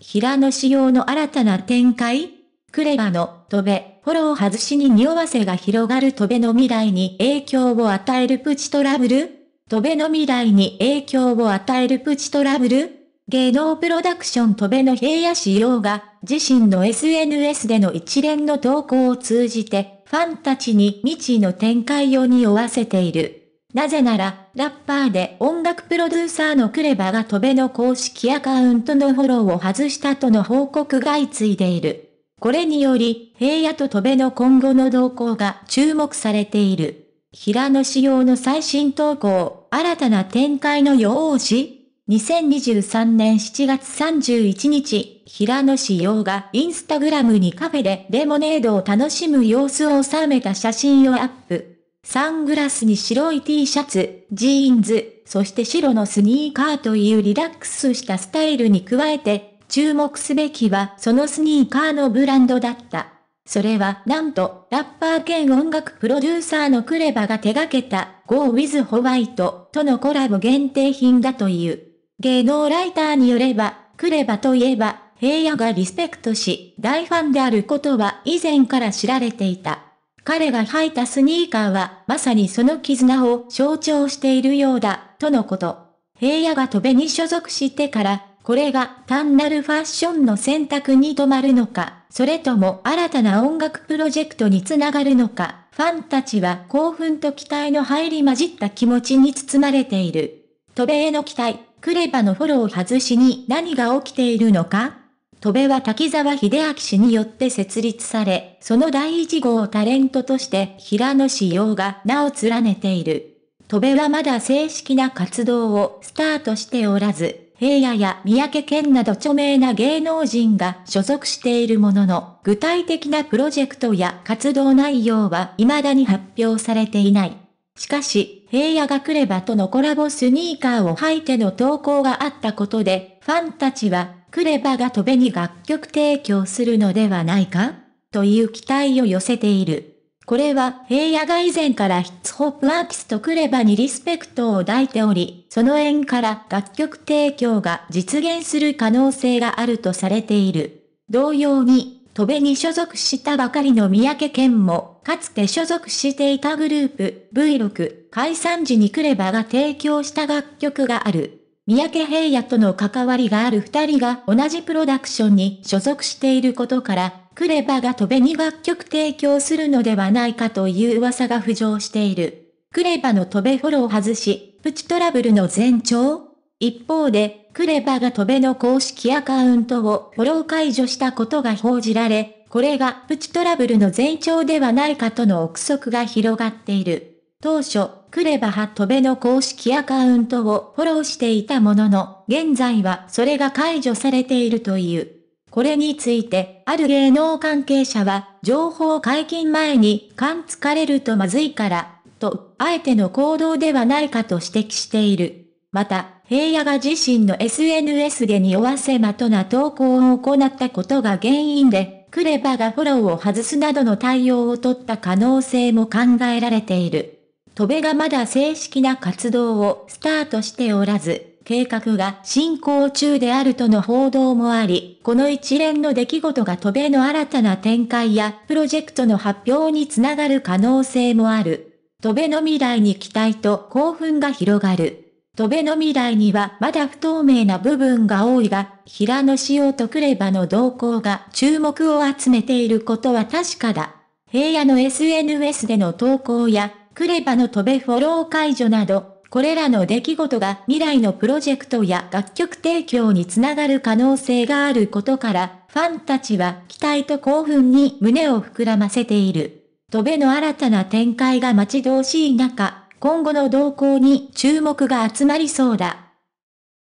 平野仕様の新たな展開クレバの、戸辺、フォロー外しに匂わせが広がる戸辺の未来に影響を与えるプチトラブル戸辺の未来に影響を与えるプチトラブル芸能プロダクション戸辺の平野仕様が、自身の SNS での一連の投稿を通じて、ファンたちに未知の展開を匂わせている。なぜなら、ラッパーで音楽プロデューサーのクレバが戸辺の公式アカウントのフォローを外したとの報告が相次いでいる。これにより、平野と戸辺の今後の動向が注目されている。平野仕様の最新投稿、新たな展開の予応し ?2023 年7月31日、平野仕様がインスタグラムにカフェでレモネードを楽しむ様子を収めた写真をアップ。サングラスに白い T シャツ、ジーンズ、そして白のスニーカーというリラックスしたスタイルに加えて、注目すべきはそのスニーカーのブランドだった。それはなんと、ラッパー兼音楽プロデューサーのクレバが手掛けた Go with White とのコラボ限定品だという。芸能ライターによれば、クレバといえば、平野がリスペクトし、大ファンであることは以前から知られていた。彼が履いたスニーカーは、まさにその絆を象徴しているようだ、とのこと。平野が戸部に所属してから、これが単なるファッションの選択に止まるのか、それとも新たな音楽プロジェクトにつながるのか、ファンたちは興奮と期待の入り混じった気持ちに包まれている。戸米への期待、クレバのフォロー外しに何が起きているのか戸部は滝沢秀明氏によって設立され、その第一号タレントとして平野志陽が名を連ねている。戸部はまだ正式な活動をスタートしておらず、平野や三宅健など著名な芸能人が所属しているものの、具体的なプロジェクトや活動内容は未だに発表されていない。しかし、平野が来ればとのコラボスニーカーを履いての投稿があったことで、ファンたちは、クレバがトベに楽曲提供するのではないかという期待を寄せている。これは平野が以前からヒッツホップアーティストクレバにリスペクトを抱いており、その縁から楽曲提供が実現する可能性があるとされている。同様に、トベに所属したばかりの三宅健も、かつて所属していたグループ V6 解散時にクレバが提供した楽曲がある。三宅平野との関わりがある二人が同じプロダクションに所属していることから、クレバが飛べに楽曲提供するのではないかという噂が浮上している。クレバの飛べフォロー外し、プチトラブルの前兆一方で、クレバが飛べの公式アカウントをフォロー解除したことが報じられ、これがプチトラブルの前兆ではないかとの憶測が広がっている。当初、クレバハトベの公式アカウントをフォローしていたものの、現在はそれが解除されているという。これについて、ある芸能関係者は、情報解禁前に、勘つかれるとまずいから、と、あえての行動ではないかと指摘している。また、平野が自身の SNS でにおわせまとな投稿を行ったことが原因で、クレバがフォローを外すなどの対応を取った可能性も考えられている。戸部がまだ正式な活動をスタートしておらず、計画が進行中であるとの報道もあり、この一連の出来事が戸部の新たな展開やプロジェクトの発表につながる可能性もある。戸部の未来に期待と興奮が広がる。戸部の未来にはまだ不透明な部分が多いが、平野紫耀とクレバの動向が注目を集めていることは確かだ。平野の SNS での投稿やクレバの飛べフォロー解除など、これらの出来事が未来のプロジェクトや楽曲提供につながる可能性があることから、ファンたちは期待と興奮に胸を膨らませている。飛べの新たな展開が待ち遠しい中、今後の動向に注目が集まりそうだ。